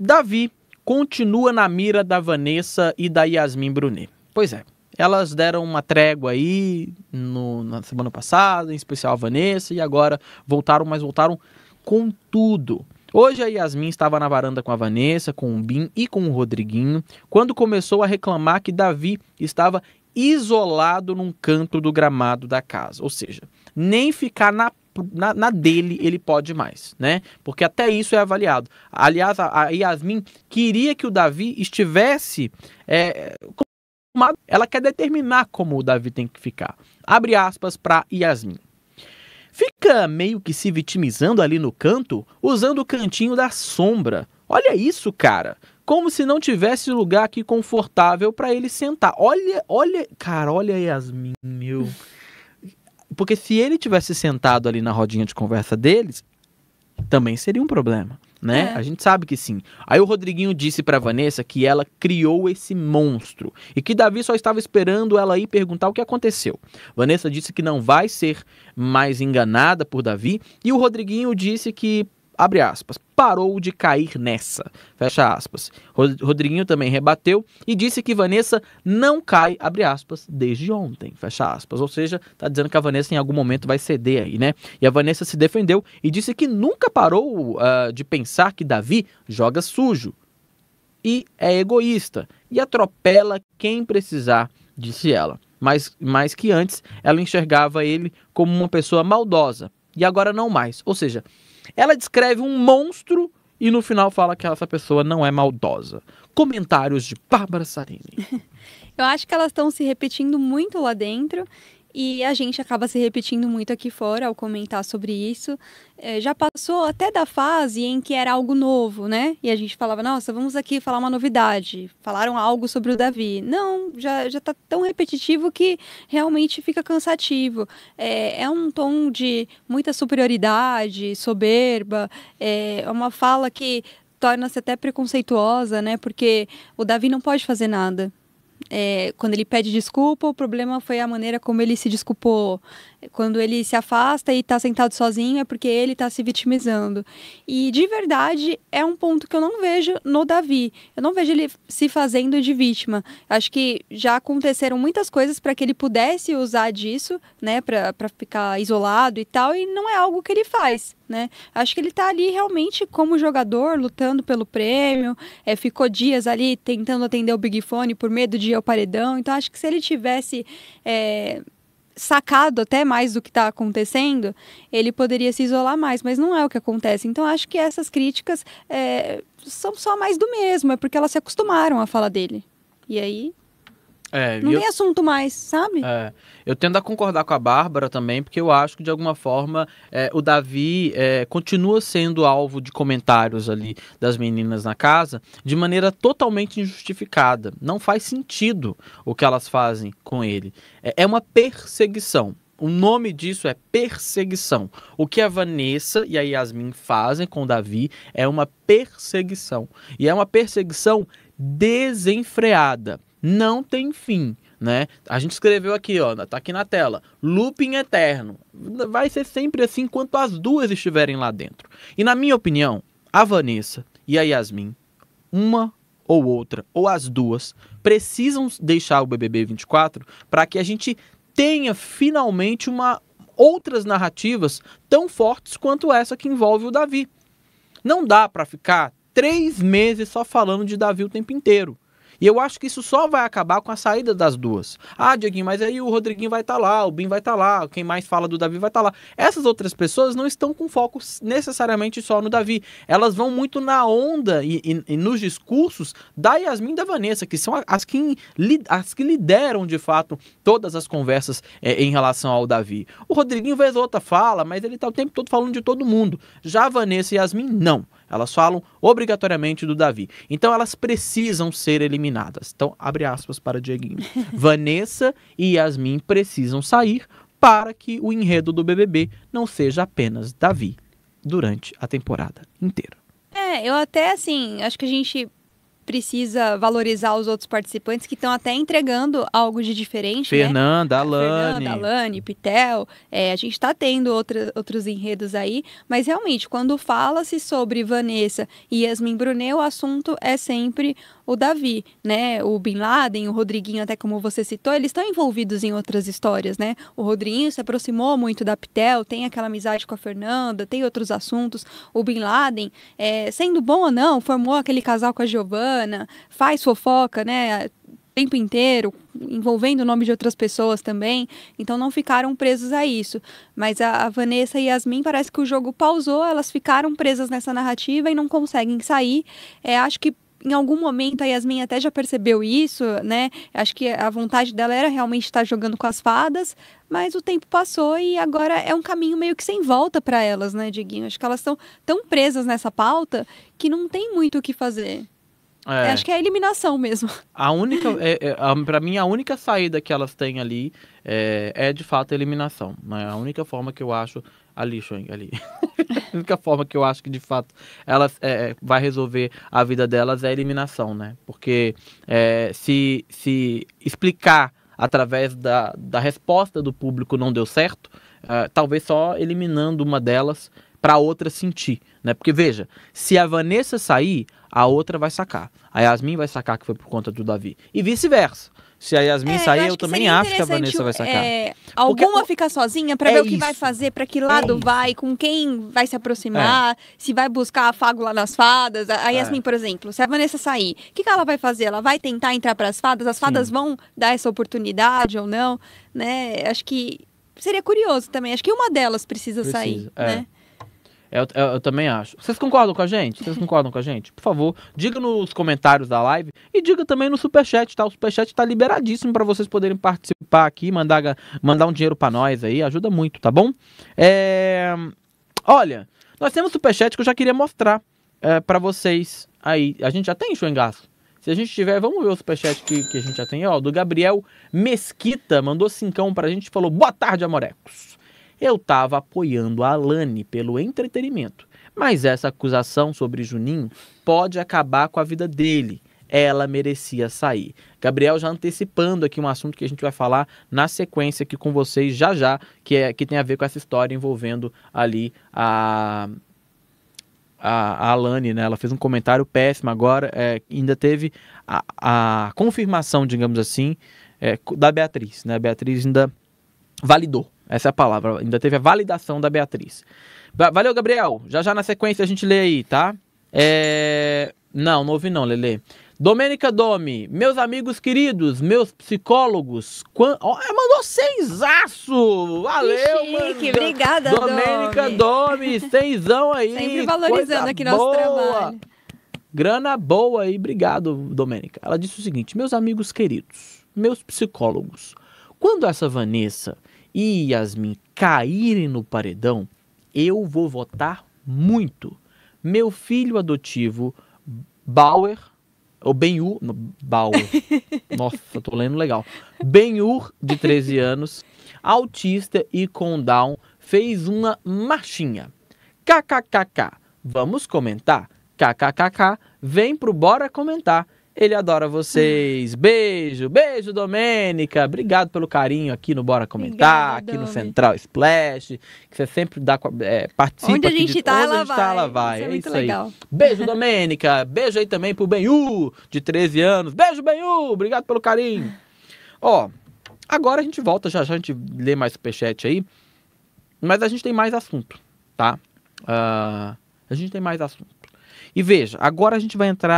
Davi continua na mira da Vanessa e da Yasmin Brunet. Pois é, elas deram uma trégua aí no, na semana passada, em especial a Vanessa, e agora voltaram, mas voltaram com tudo. Hoje a Yasmin estava na varanda com a Vanessa, com o Bim e com o Rodriguinho, quando começou a reclamar que Davi estava isolado num canto do gramado da casa. Ou seja, nem ficar na na, na, dele ele pode mais, né? Porque até isso é avaliado. Aliás, a, Yasmin queria que o Davi estivesse. É, ela quer determinar como o Davi tem que ficar. Abre aspas para Yasmin. Fica meio que se vitimizando ali no canto, usando o cantinho da sombra. Olha isso, cara. Como se não tivesse lugar aqui confortável para ele sentar. Olha, olha, cara, olha Yasmin, meu. Porque se ele tivesse sentado ali na rodinha de conversa deles, também seria um problema, né? É. A gente sabe que sim. Aí o Rodriguinho disse para Vanessa que ela criou esse monstro e que Davi só estava esperando ela ir perguntar o que aconteceu. Vanessa disse que não vai ser mais enganada por Davi e o Rodriguinho disse que abre aspas, parou de cair nessa, fecha aspas. Rodriguinho também rebateu e disse que Vanessa não cai, abre aspas, desde ontem, fecha aspas. Ou seja, tá dizendo que a Vanessa em algum momento vai ceder aí, né? E a Vanessa se defendeu e disse que nunca parou uh, de pensar que Davi joga sujo e é egoísta e atropela quem precisar, disse ela. Mas mais que antes, ela enxergava ele como uma pessoa maldosa e agora não mais. Ou seja, ela descreve um monstro e no final fala que essa pessoa não é maldosa. Comentários de Bárbara Sarini. Eu acho que elas estão se repetindo muito lá dentro e a gente acaba se repetindo muito aqui fora ao comentar sobre isso. É, já passou até da fase em que era algo novo, né? E a gente falava, nossa, vamos aqui falar uma novidade. Falaram algo sobre o Davi. Não, já, já tá tão repetitivo que realmente fica cansativo. É, é um tom de muita superioridade, soberba, é, é uma fala que torna-se até preconceituosa, né? Porque o Davi não pode fazer nada é, quando ele pede desculpa, o problema foi a maneira como ele se desculpou. Quando ele se afasta e está sentado sozinho, é porque ele está se vitimizando. E de verdade, é um ponto que eu não vejo no Davi. Eu não vejo ele se fazendo de vítima. Acho que já aconteceram muitas coisas para que ele pudesse usar disso, né, para ficar isolado e tal, e não é algo que ele faz né? Acho que ele está ali realmente como jogador, lutando pelo prêmio, é, ficou dias ali tentando atender o Big Fone por medo de ir ao paredão, então acho que se ele tivesse é, sacado até mais do que está acontecendo, ele poderia se isolar mais, mas não é o que acontece. Então acho que essas críticas é, são só mais do mesmo, é porque elas se acostumaram a falar dele. E aí é, não eu... tem assunto mais, sabe? É, eu tendo a concordar com a Bárbara também, porque eu acho que de alguma forma é, o Davi é, continua sendo alvo de comentários ali das meninas na casa de maneira totalmente injustificada. Não faz sentido o que elas fazem com ele. É, é uma perseguição. O nome disso é perseguição. O que a Vanessa e a Yasmin fazem com o Davi é uma perseguição. E é uma perseguição desenfreada não tem fim, né? A gente escreveu aqui, ó, tá aqui na tela, looping eterno. Vai ser sempre assim enquanto as duas estiverem lá dentro. E na minha opinião, a Vanessa e a Yasmin, uma ou outra, ou as duas, precisam deixar o BBB 24 para que a gente tenha finalmente uma outras narrativas tão fortes quanto essa que envolve o Davi. Não dá para ficar três meses só falando de Davi o tempo inteiro. E eu acho que isso só vai acabar com a saída das duas. Ah, Dieguinho, mas aí o Rodriguinho vai estar tá lá, o Bim vai estar tá lá, quem mais fala do Davi vai estar tá lá. Essas outras pessoas não estão com foco necessariamente só no Davi. Elas vão muito na onda e, e, e nos discursos da Yasmin e da Vanessa, que são as que, as que lideram de fato todas as conversas é, em relação ao Davi. O Rodriguinho vez outra fala, mas ele está o tempo todo falando de todo mundo. Já a Vanessa e Yasmin, não. Elas falam obrigatoriamente do Davi. Então elas precisam ser eliminadas. Então, abre aspas para Dieguinho. Vanessa e Yasmin precisam sair para que o enredo do BBB não seja apenas Davi durante a temporada inteira. É, eu até assim, acho que a gente precisa valorizar os outros participantes que estão até entregando algo de diferente. Né? Fernanda, né? Alane. Fernanda, Alane, Pitel. É, a gente está tendo outros enredos aí, mas realmente, quando fala-se sobre Vanessa e Yasmin Brunet, o assunto é sempre o Davi, né? O Bin Laden, o Rodriguinho, até como você citou, eles estão envolvidos em outras histórias, né? O Rodriguinho se aproximou muito da Pitel, tem aquela amizade com a Fernanda, tem outros assuntos. O Bin Laden, é, sendo bom ou não, formou aquele casal com a Giovanna faz fofoca, né? tempo inteiro, envolvendo o nome de outras pessoas também, então não ficaram presos a isso. Mas a, Vanessa e a Yasmin parece que o jogo pausou, elas ficaram presas nessa narrativa e não conseguem sair. É, acho que em algum momento a Yasmin até já percebeu isso, né? Acho que a vontade dela era realmente estar jogando com as fadas, mas o tempo passou e agora é um caminho meio que sem volta para elas, né, Diguinho? Acho que elas estão tão presas nessa pauta que não tem muito o que fazer. É. Acho que é a eliminação mesmo. A única, é, é, para mim, a única saída que elas têm ali é, é de fato a eliminação. Né? A única forma que eu acho ali, lixo ali. a única forma que eu acho que de fato elas é, é, vai resolver a vida delas é a eliminação, né? Porque é, se, se explicar através da, da resposta do público não deu certo, é, talvez só eliminando uma delas para a outra sentir, né? Porque veja, se a Vanessa sair, a outra vai sacar. A Yasmin vai sacar que foi por conta do Davi e vice-versa. Se a Yasmin é, sair, eu, eu também acho que a Vanessa vai sacar. É, alguma ficar fica sozinha para é ver o que vai fazer, para que lado é vai, com quem vai se aproximar, se vai buscar afago lá nas fadas. A Yasmin, é. por exemplo, se a Vanessa sair, o que, que, ela vai fazer? Ela vai tentar entrar para as fadas? As fadas Sim. vão dar essa oportunidade ou não? Né? Acho que seria curioso também. Acho que uma delas precisa, precisa sair. É. Né? Eu, eu, eu, também acho. Vocês concordam com a gente? Vocês concordam com a gente? Por favor, diga nos comentários da live e diga também no superchat, tá? O superchat tá liberadíssimo para vocês poderem participar aqui, mandar, mandar um dinheiro para nós aí, ajuda muito, tá bom? É... Olha, nós temos superchat que eu já queria mostrar é, para vocês aí. A gente já tem engaço. Se a gente tiver, vamos ver o superchat que, que a gente já tem, ó. Do Gabriel Mesquita, mandou cincão pra gente e falou: Boa tarde, Amorecos eu estava apoiando a Alane pelo entretenimento. Mas essa acusação sobre Juninho pode acabar com a vida dele. Ela merecia sair. Gabriel já antecipando aqui um assunto que a gente vai falar na sequência aqui com vocês já já, que, é, que tem a ver com essa história envolvendo ali a, a, a Alane, né? Ela fez um comentário péssimo agora, é, ainda teve a, a confirmação, digamos assim, é, da Beatriz, né? A Beatriz ainda validou essa é a palavra. Ainda teve a validação da Beatriz. Valeu, Gabriel. Já já na sequência a gente lê aí, tá? É... Não, não ouvi não, Lele. Domênica Domi, meus amigos queridos, meus psicólogos, quan... oh, mandou seisaço! Valeu, que chique, mano. obrigada, Domênica Domi, seisão aí! Sempre valorizando aqui boa. nosso trabalho. Grana boa aí, obrigado, Domênica. Ela disse o seguinte, meus amigos queridos, meus psicólogos, quando essa Vanessa e Yasmin caírem no paredão, eu vou votar muito. Meu filho adotivo, Bauer, ou Ben-Hur, Bauer, nossa, tô lendo legal. Ben-Hur, de 13 anos, autista e com Down, fez uma marchinha. KKKK, vamos comentar? KKKK, vem pro Bora Comentar. Ele adora vocês. Beijo, beijo, Domênica. Obrigado pelo carinho aqui no Bora Comentar, Obrigada, aqui Domi. no Central Splash, que você sempre dá, é, participa. Onde a gente de, tá, onde ela, a gente vai. Tá, ela vai. Isso é, é muito isso legal. Aí. Beijo, Domênica. beijo aí também pro Benhu, de 13 anos. Beijo, Benhu. Obrigado pelo carinho. Ó, agora a gente volta, já já a gente lê mais superchat aí. Mas a gente tem mais assunto, tá? Uh, a gente tem mais assunto. E veja, agora a gente vai entrar.